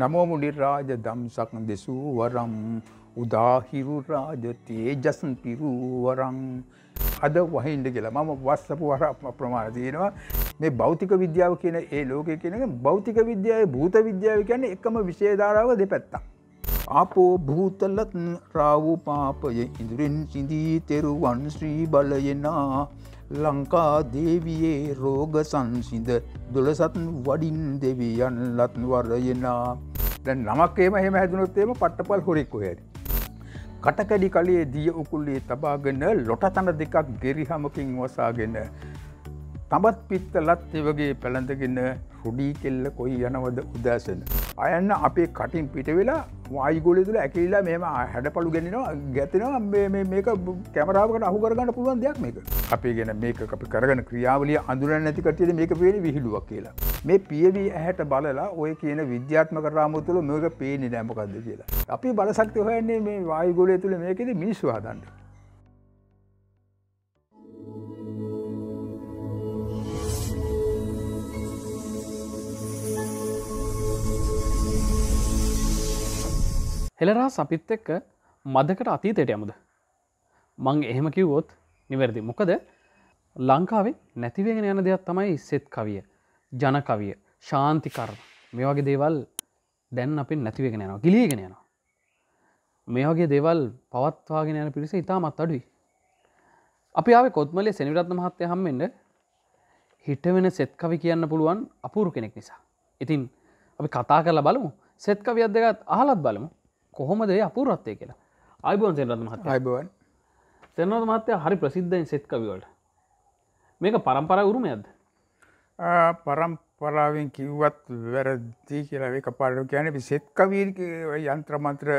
නමෝමුඩි රාජ දම්සක් දෙසූවරම් උදාහිරු රාජ තේජසන් පිරූවරං අද වහින්ඩ කියලා මම වස්සපු වර ප්‍රමාණ තියෙනවා මේ බෞතික විද්‍යාව කියන ඒ ලෝකය කියෙන බෞතික විද්‍යාව භූත විද්‍යාව කියන්නේ එකම විශේධාරාව දෙපැත්තා. අපෝ භූතලත් රාවූ පාපය ඉඳුරෙන් සිින්දී තෙරුවන් ශ්‍රී බලයනා ලංකා දේවයේ රෝග සංසිද දොළසත් වඩින් දෙවියන් ලත්වරයනා දැන් නමක් ඒම හෙම හැදුනොත් ඒම පට්ටපල් හොරෙක්කු හැරි. කටකැඩි කලේ දිය උකුල්ලේ තබාගෙන ලොට තන දෙකක් ගෙරිහමකින් වසාගෙන තමත් පිත්ත ලත් එවගේ පැළඳගෙන රුඩී කෙල්ල කොයි යනවද උදෑසෙන. අයන්න අපේ කටින් පිට වෙලා වායිගොලි තුළ ඇකිල්ලා මෙම හැඩ පලු ගෙනෙනවා ගැතෙනවා මේක කැමරාවකට අහුරගන්න පුළුවන් දෙයක් මේක අපි ගෙන මේක අපි කරගන ක්‍රියාවලිය අඳුර නැතිකටේ මේක පේන විහිළුවක් කියලා මේ පියවී ඇහැට බලලා ඔය කියන විද්‍යාත්ම කරාම තුළ මේක පේනි නෑමකක්ද කියලා අපි බලසක්ති හොයන්නේ මේ වායිගොලය තුළ මේකෙද මිනිස්වාදන්න හෙළරා සපිත් එක්ක මදකට අතීතයට යමුද. මං එහෙම කිව්වොත් නිවැරදි. මොකද ලංකාවේ නැතිවගෙන යන දෙයක් තමයි සෙත් කවිය ජනකවිය ශාන්තිකර්ම මේ වගේ දේවල් දැන් අපින් නැතිවගෙන යනවා ගිලියගෙන යනවා. මේ වගේ දේවල් පවත්වාගෙන යන පිරිස ඉතාමත් අඩුයි. අපි ආව කොත්මලේ සෙනවිරත්න මහත්තය හම්මෙන්ට හිට වෙන සෙත්කවි කියන්න පුළුවන් අපූරු කෙනෙක් නිසා. ඉතින් අපි කතා කරලා බලමු සෙත්කවියත් දෙකත් අහලත් බලමු කොහොමද අපූරත්වය කියලා අයිබෝන් සෙන්රත් මහත් අයිබවන් සෙන්රත් මහත්තය හරි ප්‍රසිද්ධයෙන් සෙත් කවිවලට මේක පරම්පරා උරුමයද පරම්පරාවෙන් කිව්වත් වැරදි කියලා එක පාඩු කියන සෙත් කවීර යන්ත්‍රමන්ත්‍ර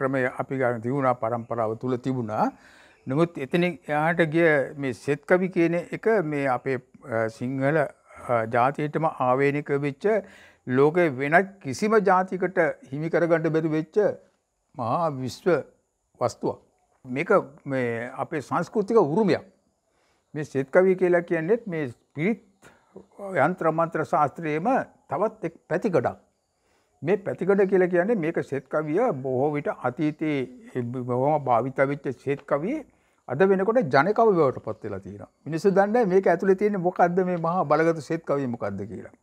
ක්‍රමය අපි ගන්න තිබුණා පරම්පරාව තුළ තිබුණා නමුත් එතන එයාට ගිය මේ සෙත් කවි කියන එක මේ අපේ සිංහල ජාතියටම ආවේනික වෙච්ච ලෝකෙ වෙනත් කිසිම ජාතිකට හිමි කරගන්න බැරි වෙච්ච මහා විශ්ව වස්තුවක්. මේක මේ අපේ සංස්කෘතික උරුමයක්. මේ සෙත්කවිය කියලා කියන්නේත් මේ පිරිත් යන්ත්‍ර මන්ත්‍ර ශාස්ත්‍රයේම තවත් එක් පැතිකඩක්. මේ පැතිකඩ කියලා කියන්නේ මේක සෙත්කවිය බොහෝ විට අතීතයේ බොහොම භාවිත වෙච්ච සෙත්කවියේ අද වෙනකොට ජනකව බවට පත් වෙලා තියෙනවා. මිනිස්සු දන්නේ මේක ඇතුලේ තියෙන මොකද්ද මේ මහා බලගත් සෙත්කවිය මොකද්ද කියලා.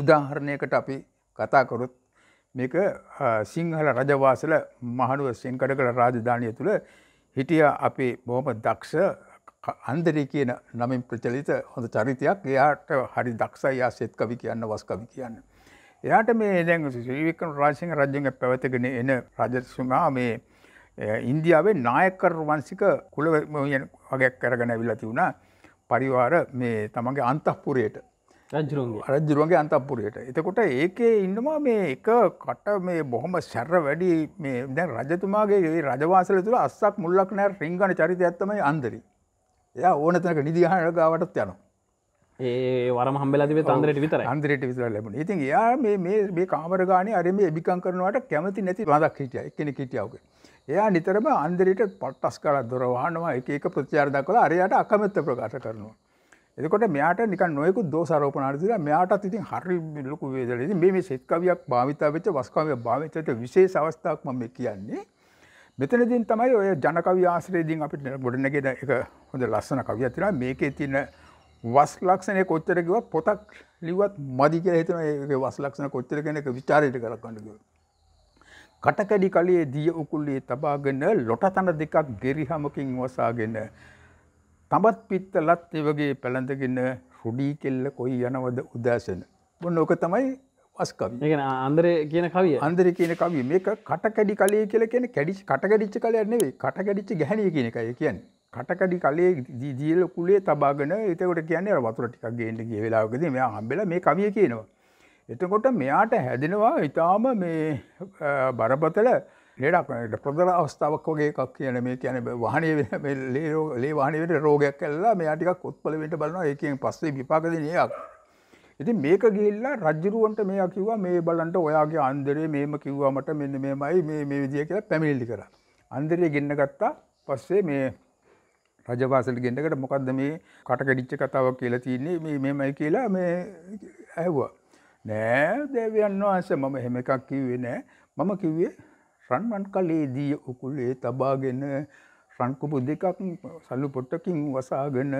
උදාහරණයකට අපි කතා කරොත් මේක සිංහල රජවාසල මහනුව සෙන්කඩ කළ රාජධානය තුළ හිටිය අපේ බොහොම දක්ෂ අන්දරී කියන නමින් ප්‍රචලිත හොඳ චරිතයක් එයාට හරි දක්ෂ යා සෙත්කවි කියන්න වස්කවි කියන්න. එයාට මේ දැන් ශ්‍රීවිකන් රාසිංහ රජ්‍යග පැවතගෙන එන රජසුමා මේ ඉන්දියාවේ නායකර වන්සික කුල වගයක් කරගෙන ඇවිලති වුණා පරිවාර මේ තමගේ අන්තහපුරයට රජරුවන්ගේ අන්තපුරයට එතකොට ඒකේ ඉන්නවා මේ එක කට මේ බොහොම සැර වැඩි මේ දැන් රජතුමාගේ රජවාසල තුළ අස්සක් මුල්ලක් නෑ රිංගණ චරිත ඇත්තමයි අන්දරි එයා ඕන තැනක නිදිහන ගාවටත් යනවා ඒ වරම හම්බලතිව තන්දරට විතර අන්දරට විතර ලැබුණ ඉතින් යා මේ කාමරගාන අරම එබිකං කරනවට කැමති නැති බඳක් හිටිය එකන කිටියාවක. එයා නිතරම අන්දරට පට්ටස් කලත් දොරවානවා එක ප්‍රතිචාරදක් කළ අරයට අකමැත්ත ප්‍රකාශ කරනවා. එකොට මෙයාට නික නොයකු දෝසාරෝපන අර්දිල මෙයාටත් ඉතින් හරි ලොකු වේදලද මේ මේ සෙත්කවියක් භාවිතා වෙච්ච වස්කවිය භාවිතයට විශේෂ අවස්ථාවක් මම කියන්නේ මෙතනදින් තමයි ඔය ජනකවි ආශ්‍රයේදීන් අපිට ගොඩනගෙන එක හොඳ ලස්සන කවියක් තියෙනවා මේකේ තියෙන වස් ලක්ෂණය කොච්චර කිව්වත් පොතක් ලිව්වත් මදි කියලා හිතනවා ඒකේ වස් ලක්ෂණ කොච්චර කියන එක ਵਿਚාරයට කරගන්න කිව්වා කටකඩි කලයේ දිය උකුලේ තබාගෙන ලොටතන දෙකක් ගෙරිහමකින් වසාගෙන තවත් පිත්තලත් ඒ වගේ පැළඳගෙන රුඩී කෙල්ල කොයි යනවද උදෑසන. ඔන්න ඕක තමයි වස්කවි. ඒ කියන්නේ අන්දර කියන කවිය. අන්දර කියන කවිය මේක කටකැඩි කලයේ කියලා කියන්නේ කැඩිච්ච කටකැඩිච්ච කලයක් නෙවෙයි කටකැඩිච්ච ගැහණිය කියන එකයි කියන්නේ. කටකඩි කලේ දීල කුලේ තබාගෙන එතකොට කියන්නේ වතුර ටිකක් ගේන්න ගිය වෙලාවකදී මෙයා හම්බෙලා මේ කවිය කියනවා. එතකොට මෙයාට හැදෙනවා ඊටාම මේ බරපතල ලෙඩක් ප්‍රදර අවස්ථාවක් වගේ එකක් කියන මේ කියන වාහනය ලේ වාහනයට රෝගයක් කල්ලා මෙයාටික කොත්පල වෙට බලනවා ඒකෙන් පස්සේ විපාකදනයක්. ඉති මේක ගිල්ලා රජරුවන්ට මේ කිව්වා මේ බලන්ට ඔයාගේ අන්දරේ මේම කිව්වාමට මෙන්න මේමයි මේ මේ විදිිය කියලා පැමිල්ලි කර. අන්දරය ගෙන්න්න ගත්තා පස්සේ මේ රජවාසල ගෙන්ඩකට මොකක්ද මේ කටකඩිච්ච කතාවක් කියලා තියන්නේ මේ මෙමයි කියලා මේ ඇහවා. නෑ දේවයන් වහන්ස මම හෙම එකක් කිව්වේ නෑ මම කිව්වේ රන්වන් කලේදී උකුලේ තබාගෙන රන්කුපු දෙකක් සල්ලු පොට්ටකින් වසාගෙන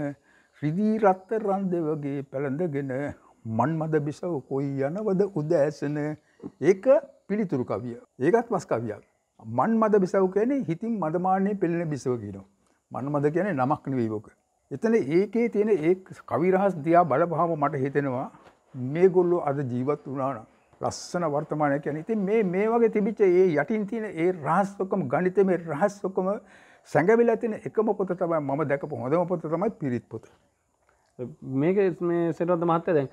රිදී රත්ත රන් දෙවගේ පැළඳගෙන මන්මද බිසව කොයි යනවද උදෑසන ඒක පිළිතුරු කවිය ඒකත් මස් කවියක් මන් මද බිසව් කියනේ හිතින් මදමානය පෙළෙන බිසව කියනවා මන් මද කියන නමක් නවීවෝක එතන ඒකේ තියෙන ඒ කවිරහස් දයා බලපහම මට හිතෙනවා මේ ගොල්ලෝ අද ජීවත් වනානම් ලස්සන වර්තමානයක් යන ඉතින් මේ මේ වගේ තිබිච්ච ඒ යටින් තියෙන ඒ රහස් ඔක්කොම ගණිතමේ රහස් ඔක්කොම සැඟවිලා තියෙන එකම පොත තමයි මම දැකපු හොඳම පොත තමයි පිරිත් පොත. මේක මේ සෙටවද මහත්තයා දැන්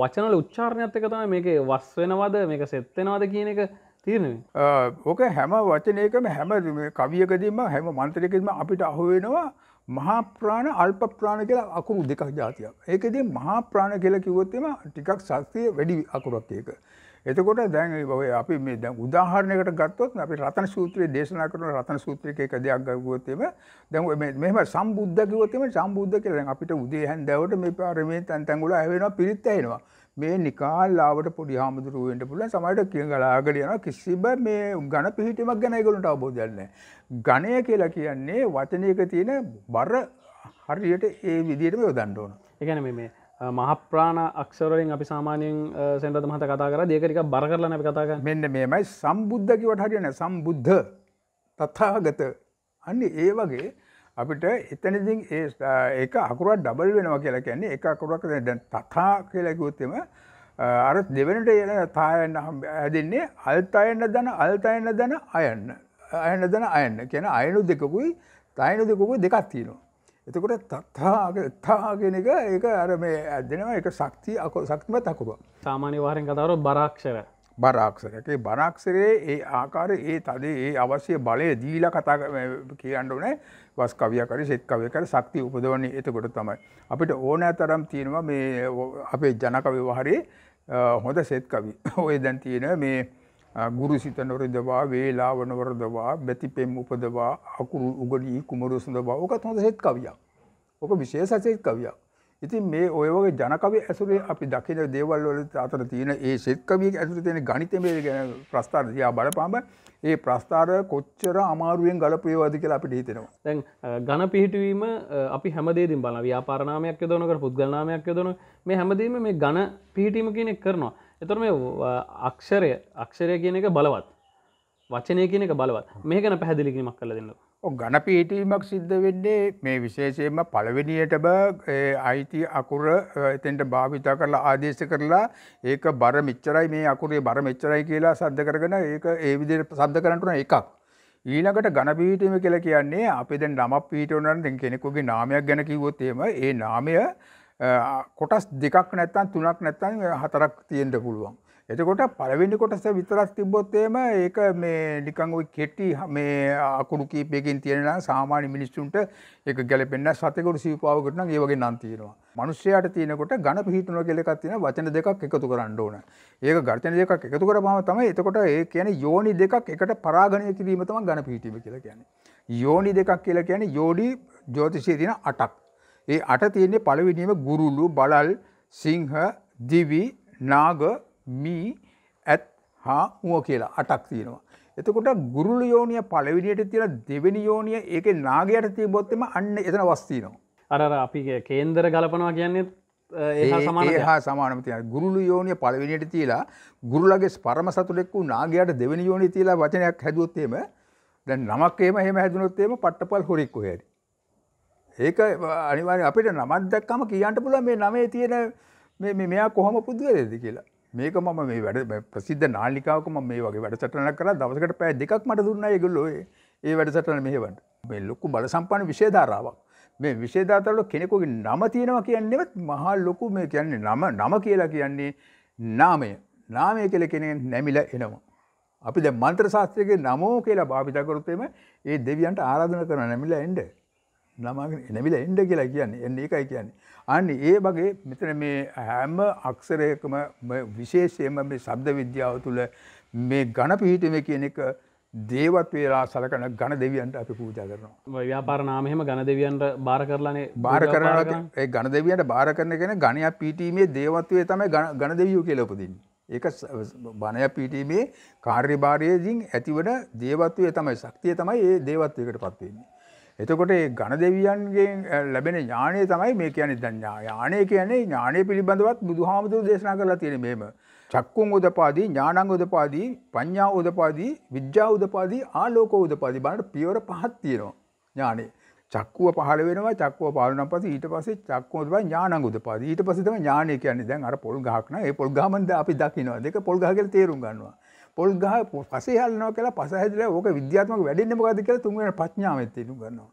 වචනවල උච්චාරණයත් එක තමයි මේක වස් වෙනවද මේක සෙත් වෙනවද කියන එක තීරණය. ඕක හැම වචනයකම හැම කවියකදීම හැම මන්ත්‍රයකදීම අපිට අහු වෙනවා මහා ප්‍රාණ අල්ප ප්‍රාණ කියලා අකුරු දෙකක් જાතියක්. ඒකෙදී මහා ප්‍රාණ කියලා කිව්වොත් එම ටිකක් ශක්තිය වැඩි අකුරක් ඒක. එතකොට දැන් ඔය අපි මේ දැන් උදාහරණයකට ගත්තොත් අපි රතන සූත්‍රයේ දේශනා කරන රතන සූත්‍රයක එක දෙයක් ගවුවොත් එම දැන් මේ මෙහෙම සම්බුද්ධ කිව්වොත් එම සම්බුද්ධ කියලා දැන් අපිට උදේ හැන්දෑවට මේ පාරේ මේ තැන් තැන් වල ඇහෙනවා පිරිත් ඇහෙනවා. මේ නිකාල්ලාවට පොඩි හාමුදුරුවෙන්ට පුළුවන් සමහරට කියන ගලාගෙන යනවා කිසිම මේ ඝන පිහිටීමක් ගැන ඒගොල්ලන්ට අවබෝධයක් නැහැ. ඝණය කියලා කියන්නේ වචනයක තියෙන බර හරියට ඒ විදිහටම යොදන්න ඕන. ඒ කියන්නේ මේ මහප්‍රාණ අක්ෂරවලින් අපි සාමාන්‍යයෙන් සෙන්රද මහතා කතා කරා ඒක ටිකක් බර කරලා අපි කතා කරන්නේ. මෙන්න මේමයි සම්බුද්ධ කිව්වට හරියන්නේ සම්බුද්ධ තථාගත අන්න ඒ වගේ අපිට එතනදී ඒ ඒක අකුරක් ඩබල් වෙනවා කියලා කියන්නේ එක අකුරක් දැන් තථා කියලා කිව්වොත් එම අර දෙවෙනට එන තායන්න හැදෙන්නේ අල්තයන්න දන අල්තයන්න දන අයන්න අයන්න දන අයන්න කියන අයනු දෙකකුයි තයනු දෙකකුයි දෙකක් තියෙනවා. එතකොට තත්හාගේ තා කියන එක ඒක අර මේ ඇදෙනවා එක ශක්තිය අකෝ ශක්තිමත් අකුරුවක්. සාමාන්‍ය වාරෙන් කතාවරොත් බරාක්ෂර බරාක්ෂරයක බරාක්ෂරයේ ඒ ආකාරය ඒ තද ඒ අවශ්‍ය බලය දීලා කතා කියන්න ඕනේ වස් කවියකරි සෙත් කවියකරි ශක්තිය උපදවන්නේ එතකොට තමයි අපිට ඕනෑ තරම් තියෙනවා මේ අපේ ජනක ව්‍යවහාරයේ හොඳ සෙත් කවි ඔය දැන් තියෙන මේ ගුරුසිත නොරදවා වේලාවන වරදවා බැතිපෙම් උපදවා අකුරු උගඩී කුමරු සඳවා ඕකත් හොඳ සෙත් කවියක් ඕක විශේෂ සෙත් කවියක් ඉතින් මේ ඔය වගේ ජනකවි ඇසුරේ අපි දකින දේවල් වල අතර තියෙන ඒ සෙත් කවියක ඇසුරේ තියෙන ගණිතමය ගැන ප්‍රස්තාර දිහා බලපහම ඒ ප්‍රස්තාර කොච්චර අමාරුවෙන් ගලපේවද කියලා අපිට හිතෙනවා. දැන් ඝන පිහිටවීම අපි හැමදේකින් බලන ව්‍යාපාර නාමයක් යොදවන කර පුද්ගල නාමයක් යොදවන මේ හැමදේම මේ ඝන පිහිටීම කියන එක කරනවා. එතකොට මේ අක්ෂරය අක්ෂරය කියන එක බලවත්. වචනය කියන එක බලවත්. මේක ගැන පැහැදිලි කිරීමක් කරලා දෙන්නකෝ. ඝන පීටීමක් සිද්ධ වෙන්නේ මේ විශේෂයෙන්ම පළවෙනියටම අයිති අකුර එතෙන්ට භාවිතා කරලා ආදේශ කරලා ඒක බර මෙච්චරයි මේ අකුරේ බර මෙච්චරයි කියලා සද්ද කරගෙන ඒක ඒ විදිහට සද්ද කරන්න උන එකක්. ඊළඟට ඝන පීටීම කියලා කියන්නේ අපි දැන් නමක් පීටවනවා නම් කෙනෙකුගේ නාමයක් ගැන කිව්වොත් එහෙම ඒ නාමය කොටස් දෙකක් නැත්නම් තුනක් නැත්නම් හතරක් තියෙන්න පුළුවන්. එතකොට පළවෙනි කොටස විතරක් තිබ්බොත් එහෙම ඒක මේ නිකන් ওই කෙටි මේ අකුරු කීපයකින් තියෙන නම් සාමාන්‍ය මිනිස්සුන්ට ඒක ගැලපෙන්නේ නැහැ සතෙකුට සීපාවකට නම් ඒ වගේ නම් තියෙනවා. මිනිස්සයාට තියෙනකොට ඝන පිහිටනවා කියලා එකක් තියෙනවා වචන දෙකක් එකතු කරන්න ඕන. ඒක ඝර්තන දෙකක් එකතු කරපුවාම තමයි එතකොට ඒ කියන්නේ යෝනි දෙකක් එකට පරාගණය කිරීම තමයි ඝන පිහිටීම කියලා කියන්නේ. යෝනි දෙකක් කියලා කියන්නේ යෝඩි ජ්‍යොතිෂයේ තියෙන 8ක්. ඒ 8 තියෙන්නේ පළවෙනිම ගුරුළු, බලල්, සිංහ, දිවි, නාග මී ඇත් හා හුව කියලා අටක් තියෙනවා. එතකොට ගුරුළු යෝනිය පළවිනියට තියෙන දෙවෙනි යෝනිය ඒක නාගයට තියබොත්තම අන්න එතන වස්තිනවා. අර අපි කේන්දර ගලපනවා කියන්නේ ඒ හා සමානමතිය ගුරුළු යෝනිය පළවිනියට තියලා ගුරුලගේ පරම සතුලෙක්කු නාගයට දෙවෙනි යෝනි තියලා වචනයක් හැදුවොත්තේම දැන් නමක් ඒම හෙම හැදුනොත්තේම පට්ටපල් හොරික්කු හැරි. ඒක අනිවාර්ය අපිට නමත් දැක්කම කියන්න පුළුවන් මේ නමේ තියෙන මෙයා කොහොම පුද්ගලයේද කියලා. මේක මම මේ වැඩ ප්‍රසිද්ධ නාලිකාවක ම මේ වගේ වැඩසටන කර දවසකට පෑ දෙකක් මට දුන්න ගොල්ලො ඒ වැඩසටන මෙහෙවට මේ ලොක්කු බල සම්පන්න විශේධාරාවක් මේ විශේධාතරල කෙනෙකුගේ නම තියෙනවා කියන්නෙවත් මහා ලොකු මේ කියන්නේ නම නම කියලා කියන්නේ නාමය නාමය කියල කෙනෙ නැමිල එනවා. අපි ද මන්ත්‍ර ශාස්ත්‍රයගේ නමෝ කියලා භාවිතකරුත්තේම ඒ දෙවියන්ට ආරාධන කර නැමිල එන්ඩ. ළමාගෙන එනවිල එන්ඩ කියලා කියන්නේ එන්න එකයි කියන්නේ අන්න ඒ වගේ මෙතන මේ හැම අක්ෂරයකම විශේෂයෙන්ම මේ ශබ්ද විද්‍යාව තුළ මේ ඝන පිහිටීම කියන එක දේවත් වේලා සලකන ඝන දෙවියන්ට අපි පූජා කරනවා. ව්‍යාපාර නාමයෙන්ම ඝන දෙවියන්ට බාර කරලානේ බාර කරනවා. ඒ ඝන දෙවියන්ට බාර කරන කියන ඝණයක් පීඨීමේ දේවත්වයේ තමයි ඝන දෙවියෝ කියලා උපදින්නේ. ඒක බණයක් පීඨීමේ කාර්යභාරයේදී ඇතිවන දේවත්වයේ තමයි ශක්තිය තමයි ඒ දේවත්වයකට පත් වෙන්නේ. එතකොට ඒ ඝන දෙවියන්ගෙන් ලැබෙන ඥානය තමයි මේ කියන්නේ දැන් ඥානය කියන්නේ ඥානය පිළිබඳවත් බුදුහාමුදුරුවෝ දේශනා කරලා තියෙන මෙහෙම. චක්කුන් උදපාදී ඥානං උදපාදී පඤ්ඤා උදපාදී විද්‍යා උදපාදී ආලෝක උදපාදී බලන්න පියවර පහක් තියෙනවා ඥානේ. චක්කුව පහළ වෙනවා චක්කුව පහළ නම් පස්සේ ඊට පස්සේ චක්කුව තමයි ඥානං උදපාදී ඊට පස්සේ තමයි ඥානය කියන්නේ දැන් අර පොල් ගහක් නා ඒ පොල් ගහ මන්ද අපි දකිනවා දෙක පොල් ගහ කියලා තේරුම් ගන්නවා පොල් ගහ පසේ හල්නවා කියලා පස හැදලා ඕක විද්‍යාත්මක වැඩෙන්නේ මොකද්ද කියලා තුන්වෙනි ප්‍රඥාවෙත් තේරුම් ගන්නවා.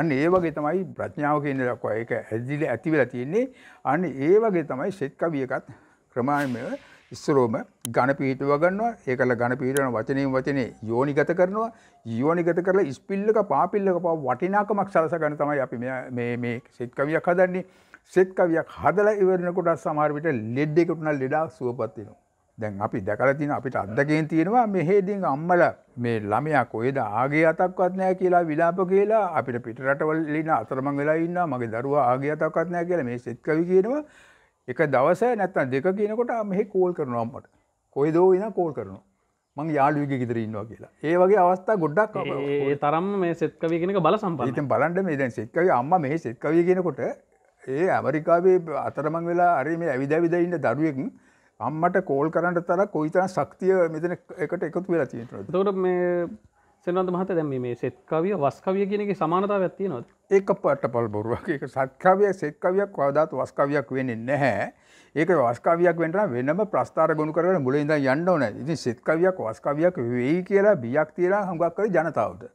අන්න ඒ වගේ තමයි ප්‍රඥාව කියන දක්වා ඒක ඇදිලා ඇති වෙලා තියෙන්නේ. අන්න ඒ වගේ තමයි සෙත් කවියකත් ක්‍රමානුකූලව ඉස්සරෝම ඝන පිහිටුව ගන්නවා. ඒකල ඝන පිහිටවන වචනයෙන් වචනේ යෝනිගත කරනවා. යෝනිගත කරලා ඉස්පිල්ලක පාපිල්ලක පාව වටිනාකමක් සලස ගන්න තමයි අපි මේ මේ සෙත් කවියක් හදන්නේ. සෙත් කවියක් හදලා ඉවරනකොට සමහර විට ලෙඩ එකටුණා ලෙඩා සුවපත් වෙනවා. දැන් අපි දැකලා තියෙන අපිට අත්දැකීම් තියෙනවා මෙහෙදීන් අම්මලා මේ ළමයා කොහෙද ආගේ අතක්වත් නැහැ කියලා විලාප කියලා අපිට පිට රටවල ඉන්න අතරමං වෙලා ඉන්නවා මගේ දරුවා ආගේ අතක්වත් නැහැ කියලා මේ සෙත් කවි කියනවා එක දවසයි නැත්තම් දෙක කියනකොට මෙහි කෝල් කරනවා අම්මට කොහෙද ඉන කෝල් කරනවා මං යාළුවගේ ගෙදර ඉන්නවා කියලා. ඒ වගේ අවස්ථා ගොඩක් ඒ තරම් මේ සෙත් කවිය කියන එක බල සම්පන්නයි. ඉතින් බලන්න මේ දැන් සෙත් කවිය අම්මා මේ සෙත් කවිය කියනකොට ඒ ඇමරිකාවේ අතරමං වෙලා හරි මේ ඇවිද ඇවිද ඉන්න දරුවෙක් අම්මට කෝල් කරන්නට තර කොයිතන ශක්තිය මෙතන එකට එකතු වෙලා තියෙන තොර මේ සෙනන්ද මහත දැම මේ සෙත්කවිය වස්කවිය කියනෙ සමානතාව ඇත්ති නොද ඒක පට පල් බොරුවක් එක සත්කවිය සෙත්කවියක් වදාත් වස්කවියක් වෙන්නේ නැහැ ඒක වස්කවියක් වෙන්ට වෙනම ප්‍රස්ථාර ගොුණු කරන මුල ඉඳ යන්න ඕන ඉති සෙත්කවියක් වස්කවියක් වෙයි කියලා බියක් තියලා හඟක් කර ජනතාවට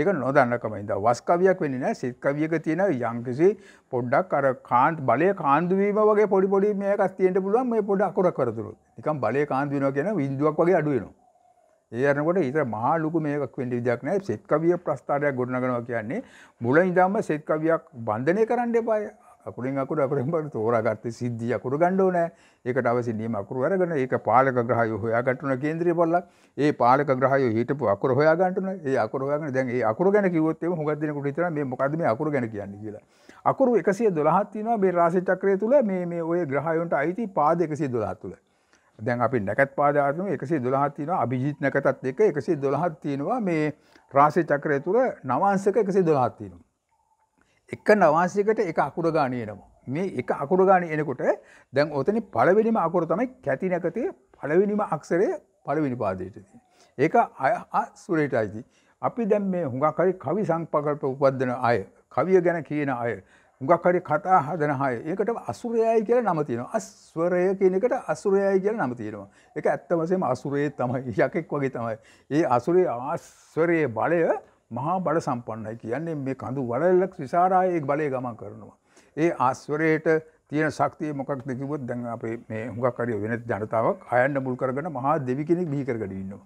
ඒක නොදන්නකම ඉඳ වස් කවියක් වෙන්නේ නැහැ සිත් කවියක තියෙන යම්කිසි පොඩ්ඩක් අර කාන්ත බලය කාන්දු වීම වගේ පොඩි පොඩි මේකක් තියෙන්න පුළුවන් මේ පොඩි අකුරක් වරතුරු නිකන් බලය කාන්දු වෙනවා කියන බිඳුවක් වගේ අඩු වෙනවා ඒ අරනකොට ඊට මහා ලොකු මේකක් වෙන්න විදියක් නැහැ සිත් කවිය ප්‍රස්ථාරයක් ගොඩනගනවා කියන්නේ මුල ඉඳන්ම සිත් කවියක් බන්ධනය කරන්න එපායි අකුරින් අකුර අකුරෙන් බර තෝරාගත්තේ සිද්ධිය අකුරු ගන්න ඕනේ. ඒකට අවශ්‍ය නියම අකුරු අරගෙන ඒක පාලක ග්‍රහයෝ හොයාගන්න කේන්ද්‍රීය බලලා ඒ පාලක ග්‍රහයෝ හිටපු අකුර හොයාගන්න ඕනේ. ඒ අකුර හොයාගෙන දැන් ඒ අකුරු ගැන කිව්වොත් එහෙම හුඟක් දෙනෙකුට හිතනවා මේ මොකද්ද මේ අකුරු ගැන කියන්නේ කියලා. අකුරු 112ක් තියෙනවා මේ රාශි චක්‍රය තුල මේ මේ ඔය ග්‍රහයන්ට අයිති පාද 112 තුල. දැන් අපි නැකත් පාදාරම 112ක් තියෙනවා අභිජිත් නැකතත් එක්ක 112ක් තියෙනවා මේ රාශි චක්‍රය තුල නවාංශක 112ක් තියෙනවා. එක නවාසයකට එක අකුර ගානයනවා. මේ එක අකුර ගාන එනකොට දැන් ඔතන පළවෙනිම අකුර තමයි කැති නැකතේ පළවෙනිම අක්ෂරය පළවෙනි පාදයටදී. ඒක සුරේට අයිති. අපි දැන් මේ හුඟක් හරි කවි සංපකල්ප උපද්දන අය කවිය ගැන කියන අය හුඟක් හරි කතා හදන අය ඒකට අසුරයයි කියලා නම තියෙනවා. අස්වරය කියන එකට අසුරයයි කියලා නම තියෙනවා. ඒක ඇත්ත වශයෙන්ම අසුරයේ තමයි යකෙක් වගේ තමයි. ඒ අසුරයේ ආස්වරයේ බලය මහා බල සම්පන්නයි කියන්නේ මේ කඳු වලල්ලක් විසාරායේ බලය ගමන් කරනවා. ඒ ආස්වරයට තියෙන ශක්තිය මොකක්ද කිව්වොත් දැන් අපේ මේ හුඟක් හරි වෙන ජනතාවක් හයන්න මුල් කරගෙන මහා දෙවි කෙනෙක් බිහි කරගෙන ඉන්නවා.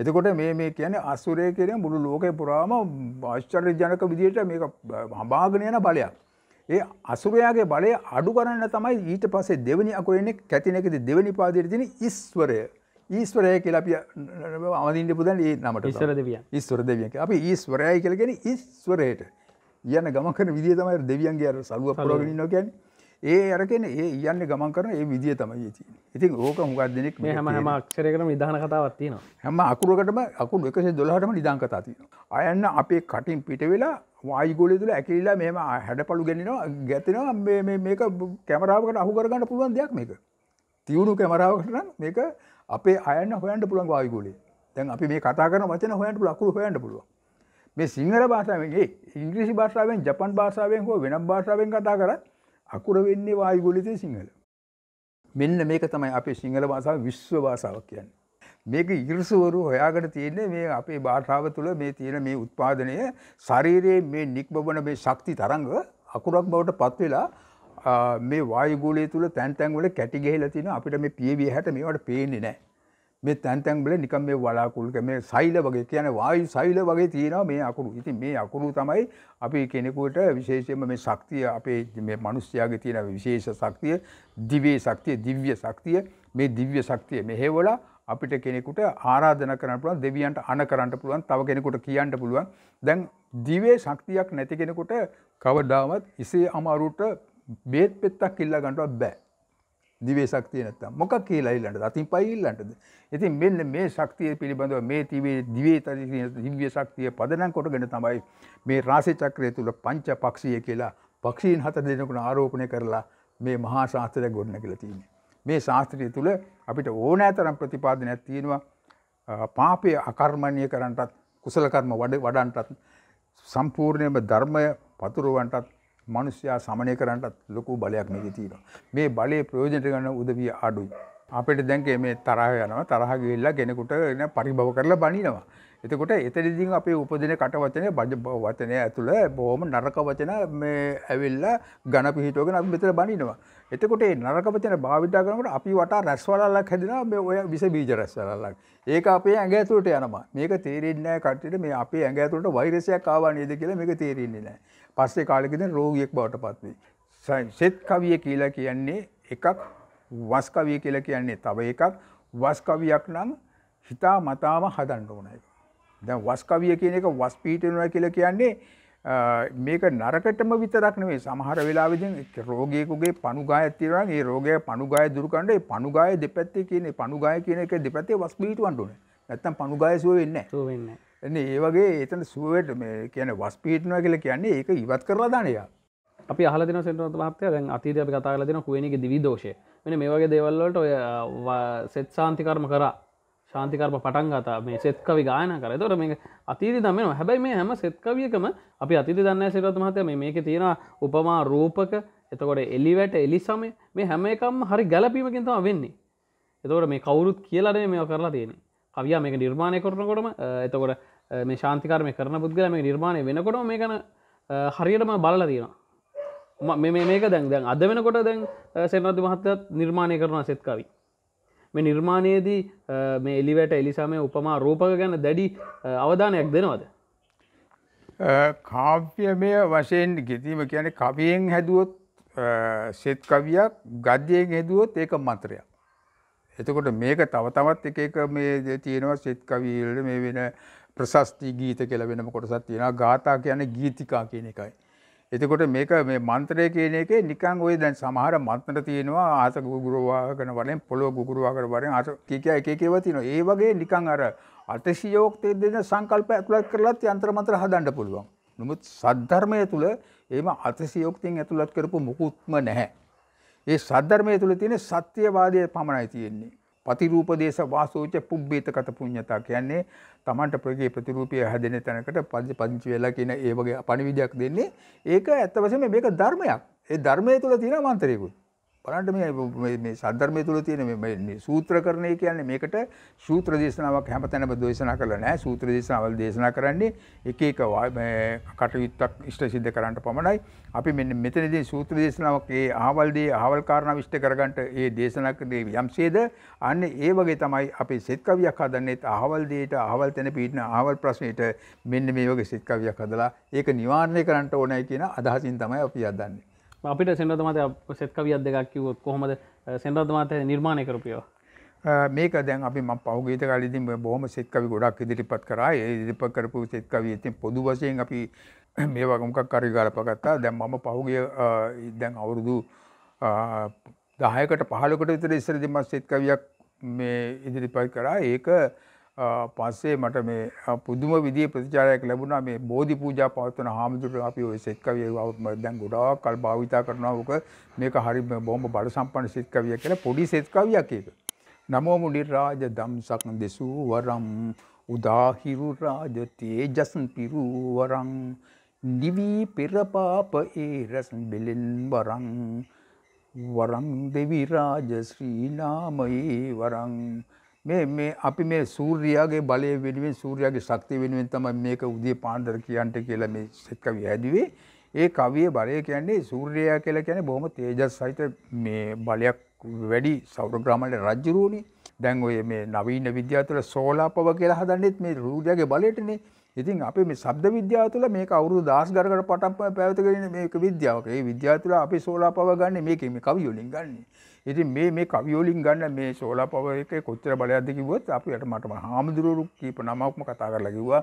එතකොට මේ මේ කියන්නේ අසුරය කියන මුළු ලෝකේ පුරාම ආශ්චර්යජනක විදිහට මේක හඹාගෙන යන බලයක්. ඒ අසුරයාගේ බලය අඩු කරන්න තමයි ඊට පස්සේ දෙවෙනි අකුරෙන්නේ කැතිනකදී දෙවෙනි පාදයේ තියෙන ඊශ්වරය ඊස්වරය කියලා අපිය අමදින්ට පුදන් ඒ නමට ඉස්වර දෙවිය ඉස්වර දෙවියක අපි ඊස්වරයයි කලගෙන ඉස්වරයට යන ගම කරන විදිිය තමයි දෙවියන්ගේ අර සල්ුව පලොගින් නොකැන්නේ ඒ අරගෙන ඒ යන්න ගමන් කරන ඒ විදිිය තමයි ති ඉතින් ඕක මුගක් දෙනෙක් මේ හම හම අක්ෂරකන නිධාන කතාවත්තින හැම අකුරකටම අකුර එකස දොලහටම නිධාන් කතාතින. අයන්න අපේ කටින් පිට වෙලා වායිගොල තුළ ඇකිල්ලා මෙම හැඩ පලු ගැෙනවා ගැතෙනවා මේක කැමරාවකට අහුකරගන්න පුළුවන් දෙයක් මේක. තිවුණු කැමරාවකටන මේක අපේ අයන්න හොයන්ට පුළුවන් වායුගෝලය දැන් අපි මේ කතා කරන වචන හොයන්ට ලකුණු හොයන්ට පුළුවන් මේ සිංහල භාෂාවෙන් ඒ ඉංග්‍රීසි භාෂාවෙන් ජපන් භාෂාවෙන් හෝ වෙනත් භාෂාවෙන් කතා කරත් අකුර වෙන්නේ වායුගෝලිතේ සිංහල මෙන්න මේක තමයි අපේ සිංහල භාෂාව විශ්ව භාෂාවක් කියන්නේ මේක ඉර්සවරු හොයාගෙන තියන්නේ මේ අපේ භාෂාව තුළ මේ තියෙන මේ උත්පාදනය ශරීරයේ මේ නික්බබන මේ ශක්ති තරංග අකුරක් බවට පත්වෙලා මේ වායුගෝලය තුළ තැන් තැන්වල කැටි ගහලා තිනවා අපිට මේ පියවිය හැට මේවට පේන්නේ නැහැ. මේ තැන් තැන්වල නිකන් මේ වලාකුළුක මේ සෛල වගේ කියන්නේ වායු සෛල වගේ තියෙනවා මේ අකුරු. ඉතින් මේ අකුරු තමයි අපි කෙනෙකුට විශේෂයෙන්ම මේ ශක්තිය අපේ මේ මිනිස්යාගේ තියෙන විශේෂ ශක්තිය, දිව්‍ය ශක්තිය, දිව්‍ය ශක්තිය, මේ දිව්‍ය ශක්තිය මෙහෙवला අපිට කෙනෙකුට ආරාධන කරන්න පුළුවන් දෙවියන්ට අණ කරන්න පුළුවන් තව කෙනෙකුට කියන්න පුළුවන් දැන් දිවේ ශක්තියක් නැති කෙනෙකුට කවදාවත් ඉසේ අමාරුට බේත් පෙත්තක් ඉල්ලා ගන්නවත් බෑ. දිවේ ශක්තිය නැත්තම් මොකක් කියලා ඊළඟට අතින් පයි ඊළඟටද ඉතින් මෙන්න මේ ශක්තිය පිළිබඳව මේ දිවේ දිවේ දිව්‍ය ශක්තිය පදනම් කොටගෙන තමයි මේ රාශි චක්‍රය තුල පංචපක්ෂීය කියලා පක්ෂීන් හත දෙනෙකුට ආරෝපණය කරලා මේ මහා ශාස්ත්‍රය ගොඩනගලා තියෙන්නේ මේ ශාස්ත්‍රය තුල අපිට ඕනෑතරම් ප්‍රතිපාදනයක් තියෙනවා පාපය අකර්මණ්‍ය කරන්නටත් කුසල කර්ම වඩන්නටත් සම්පූර්ණයෙන්ම ධර්මය පතුරවන්නටත් මිනිස්සයා සමනය කරන්නත් ලොකු බලයක් මේකේ තියෙනවා. මේ බලයේ ප්‍රයෝජනට ගන්න උදවිය අඩුයි. අපිට දැන් මේ තරහ යනවා තරහ ගිහිල්ලා කෙනෙකුට පරිභව කරලා බනිනවා. එතකොට එතනදී අපේ උපදින කටවචනය බජ වචනය ඇතුළ බොහොම නරක වචන මේ ඇවිල්ලා ඝන පිහිටවගෙන අපි මෙතන බනිනවා. එතකොට මේ නරක වචන භාවිතා කරනකොට අපි වටා රැස්වලල්ලක් හැදෙනවා මේ ඔය විස බීජ රැස්වලල්ලක්. ඒක අපේ ඇඟ ඇතුළට යනවා. මේක තේරෙන්නේ නැහැ කට්ටියට මේ අපේ ඇඟ ඇතුළට වෛරසයක් ආවා නේද කියලා මේක තේරෙන්නේ නැහැ. පස්සේ කාලෙකදී රෝගියෙක් බවට පත් වෙයි. සෙත් කවිය කියලා කියන්නේ එකක් වස් කවිය කියලා කියන්නේ තව එකක් වස් කවියක් නම් හිතා මතාම හදන්න ඕන එක. දැන් වස් කවිය කියන එක වස් පීඩනවා කියලා කියන්නේ මේක නරකටම විතරක් නෙවෙයි සමහර වෙලාවෙදී රෝගියෙකුගේ පණුගායක් තියෙනවා ඒ රෝගය පණුගාය දුරු කරන්න ඒ පණුගාය දෙපැත්තේ කියන්නේ පණුගාය කියන එක දෙපැත්තේ වස් පීඩවන්න ඕනේ නැත්තම් පණුගාය සුව වෙන්නේ නැහැ සුව වෙන්නේ නැහැ ඒ වගේ එතන සුවට මේ කියන්නේ වස් පීඩනවා කියලා කියන්නේ ඒක ඉවත් කරලා දාන එක අපි අහලා දෙනවා සෙන්ට්‍රල් මහත්තයා දැන් අතීතයේ අපි කතා කරලා දෙනවා කුවේණිගේ දිවි දෝෂය මෙන්න මේ වගේ දේවල් වලට ඔය සෙත් සාන්ති කර්ම කරා ශාන්තිකර්ප පටන් ගතා මේ සෙත්කවි ගායන කර තොර මේ අතීති දම්මෙනවා හැබැයි මේ හැම සෙත්කවියකම අපි අතිති දන්න සිරත් මහතය මේක තියෙන උපමා රූපක එතකොට එලිවැට එලි සමය මේ හැම එකම් හරි ගැලපීමකින් තම වෙන්නේ එතකොට මේ කවුරුත් කියලනේ මේ කරලා තියෙන කවියා මේක නිර්මාණය කරනකොටම එතකොට මේ ශාන්තිකර්ම කරන පුද්ගල මේ නිර්මාණය වෙනකොට මේ ගැන හරියටම බලල තියෙනවා මේක දැන් දැන් අද වෙනකොට දැන් සෙනරති මහත්තත් නිර්මාණය කරන සෙත්කවී මේ නිර්මාණයේදී මේ එලිවැට එලිසාම උපමා රූපක ගැන දැඩි අවධානයක් දෙනවද. කාව්‍යමය වශයෙන් ගෙතීම කියන කවියෙන් හැදුවොත් සෙත් කවියක් ගද්‍යයෙන් හැදුවොත් ඒක මන්ත්‍රයක්. එතකොට මේක තව තවත් එක එක මේ තියෙනවා සෙත් කවීල්ට මේ වෙන ප්‍රශස්ති ගීත කියලා වෙනම කොටසක් තියෙනවා ගාථා කියන්නේ ගීතිකා කියන එකයි. එතකොට මේක මේ මන්ත්‍රය කියන එකේ නිකන් ওই දැන් සමහර මන්ත්‍ර තියෙනවා ආස ගුගුරවාගෙන වරෙන් පොළොව ගුගුරවාගෙන වරෙන් ආස කීක එක එක ඒවා තියෙනවා. ඒ වගේ නිකන් අර අතිශයෝක්ති දෙන සංකල්ප ඇතුළත් කරලත් යంత్ర මන්ත්‍ර හදන්න පුළුවන්. නමුත් සද්ධර්මය තුල එහෙම අතිශයෝක්තියෙන් ඇතුළත් කරපු මොකුත්ම නැහැ. ඒ සද්ධර්මය තුල තියෙන සත්‍යවාදය පමණයි තියෙන්නේ. පතිරූපදේශ වාසෝච පුබ්බේතගත පුඤ්ඤතා කියන්නේ තමන්ට ප්‍රගේ ප්‍රතිරූපය හැදෙන තැනකට පදිංචි වෙලා කියන ඒ වගේ පණිවිඩයක් දෙන්නේ ඒක ඇත්ත වශයෙන්ම මේක ධර්මයක් ඒ ධර්මයේ තුල තියෙන මන්ත්‍රයකුයි බලන්න මේ මේ සද්ධර්මය තුල තියෙන මේ සූත්‍රකරණය කියන්නේ මේකට සූත්‍ර දේශනාවක් හැමතැනම දේශනා කරලා නැහැ සූත්‍ර දේශනාවල් දේශනා කරන්නේ එක එක කටයුත්තක් ඉෂ්ට සිද්ධ කරන්නට පමණයි අපි මෙන්න මෙතනදී සූත්‍ර දේශනාවක් ඒ අහවල්දී අහවල් කාරණා විශ්ත කරගන්නට ඒ දේශනා කරේ යම්සේද අන්න ඒ වගේ තමයි අපි සෙත් කවියක් හදන්නේත් අහවල්දීට අහවල් තැන පිටින අහවල් ප්‍රශ්නෙට මෙන්න මේ වගේ සෙත් කවියක් හදලා ඒක නිවාරණය කරන්න ඕනයි කියන අදහසින් තමයි අපි හදන්නේ අපිට සෙන්රතමත සෙත්කවියත් දෙකක් කිවත් කොහොමද සෙන්රතමත නිර්මාණය කරපියෝ මේක දැන් අපි ම පහුගේත කලදින් බොහම සෙත්කවි ගොඩක් ඉදිරිපත් කරා ඉදිරිප කරපු සෙත්කවී ඇතින් පොදු වසයෙන් අපි මේ වගමකක් කරිගාලපගත්තා දැන් මම පහුගේ දැන් අවුරුදු දායකට පහලකට විතර ඉස්සරදිම සෙත්කවියක් මේ ඉදිරිපත් කරා ඒක පස්සේ මට මේ පුදුම විදිය ප්‍රතිචාරයක් ලැබුණා මේ බෝධි පූජා පවත්වන හාමුදුරුවෝ අපි ඔය සෙත් කවිය දැන් ගොඩාක් කල් භාවිතා කරනවා ඔක මේක හරි බොහොම බල සම්පන්න සෙත් කවිය කියලා පොඩි සෙත් කවියක් ඒක. නමෝ මුනි රාජ දම්සක් දෙසූවරම් උදාහිරු රාජ තේජසන් පිරුවරං නිවි පෙරපාප ඒ රසන් බෙලෙන් වරං වරං දෙවි රාජ ශ්‍රී නාමයේ වරං මේ මේ අපි මේ සූර්යාගේ බලය වෙනුවෙන් සූර්යාගේ ශක්තිය වෙනුවෙන් තමයි මේක උදේ පාන්දර කියන්ට කියලා මේ සෙත් කවිය හැදුවේ. ඒ කවියේ බලය කියන්නේ සූර්යයා කියලා කියන්නේ බොහොම තේජස් සහිත මේ බලයක් වැඩි සෞරග්‍රහමණය රජුරුනේ. දැන් ඔය මේ නවීන විද්‍යාව තුළ සෝලාර් පව කියලා හදන්නෙත් මේ සූර්යාගේ බලයටනේ. ඉතින් අපේ මේ ශබ්ද විද්‍යාව තුළ මේක අවුරුදු 10 ගණකට පටන් පැවතගෙන මේක විද්‍යාවක. ඒ විද්‍යාව තුළ අපි සෝලාර් පව ගන්න මේකේ මේ කවිය වලින් ගන්නේ. ඉතින් මේ මේ කවියෝලින් ගන්න මේ සෝලා පවර් එකේ කොච්චර බලයක්ද කිව්වොත් අපිට මට හාමුදුරුවෝ කීප නමක්ම කතා කරලා කිව්වා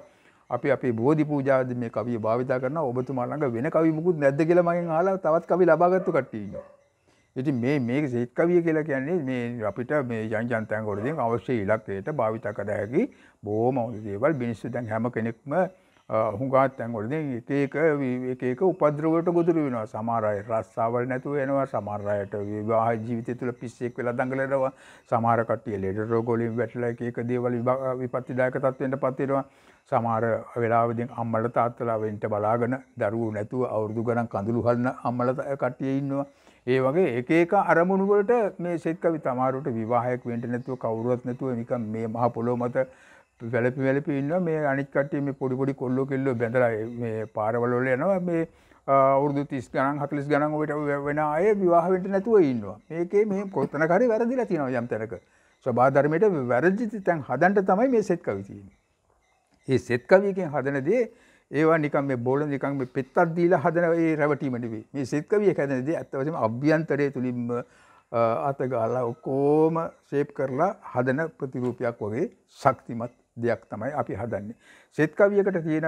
අපි අපේ බෝධි පූජාදී මේ කවිය භාවිතා කරනවා ඔබතුමා ළඟ වෙන කවි මුකුත් නැද්ද කියලා මගෙන් අහලා තවත් කවි ලබාගත්තු කට්ටිය ඉන්නවා. ඉතින් මේ මේක සෙත් කවිය කියලා කියන්නේ මේ අපිට මේ යන් ජනතයන් වලදී අවශ්‍ය ඉලක්කයට භාවිතා කර හැකි බොහොම හොඳ දේවල් මිනිස්සු දැන් හැම කෙනෙක්ම හුඟා තැන්වලදී එක එක එක එක උපද්‍රවයට ගොදුරු වෙනවා. සමහර අය රස්සාවල් නැතුව එනවා. සමහර අයට විවාහ ජීවිතය තුළ පිස්සෙක් වෙලා දඟලනවා. සමහර කට්ටිය ලෙඩ රෝග වලින් වැටලා එක එක දේවල් විපත්තිදායක තත්ත්වෙන්ට පත් වෙනවා. සමහර වෙලාවදී අම්මලා තාත්තලා වෙන්ට බලාගෙන දරුවෝ නැතුව අවුරුදු ගණන් කඳුළු හදන අම්මලා කට්ටිය ඉන්නවා. ඒ වගේ එක එක අරමුණු වලට මේ සෙත් කවි තමාරුට විවාහයක් වෙන්න නැතුව කවුරුවත් නැතුව නිකන් මේ මහ පොළොව මත වැලපි වැලපි ඉන්න මේ අනිත් කට්ටිය මේ පොඩි පොඩි කොල්ලෝ කෙල්ලෝ බැඳලා මේ පාරවල වල යනවා මේ අවුරුදු 30 ගණන් 40 ගණන් ඔයිට වෙන අය විවාහ වෙන්න නැතුව ඉන්නවා. මේකේ මේ කොතනක හරි වැරදිලා තියෙනවා යම් තැනක. සබා ධර්මයට වැරදි තැන් හදන්න තමයි මේ සෙත් කවි තියෙන්නේ. මේ සෙත් කවියකින් හදන දේ ඒවා නිකන් මේ බෝල නිකන් මේ පෙත්තක් දීලා හදන ඒ රැවටීම නෙවෙයි. මේ සෙත් කවියක හදන දේ අත්ත වශයෙන්ම අභ්‍යන්තරයේ තුලින්ම අත ගාලා ඔක්කොම ෂේප් කරලා හදන ප්‍රතිරූපයක් වගේ ශක්තිමත් දෙයක් තමයි අපි හදන්නේ. සෙත් කවියකට තියෙන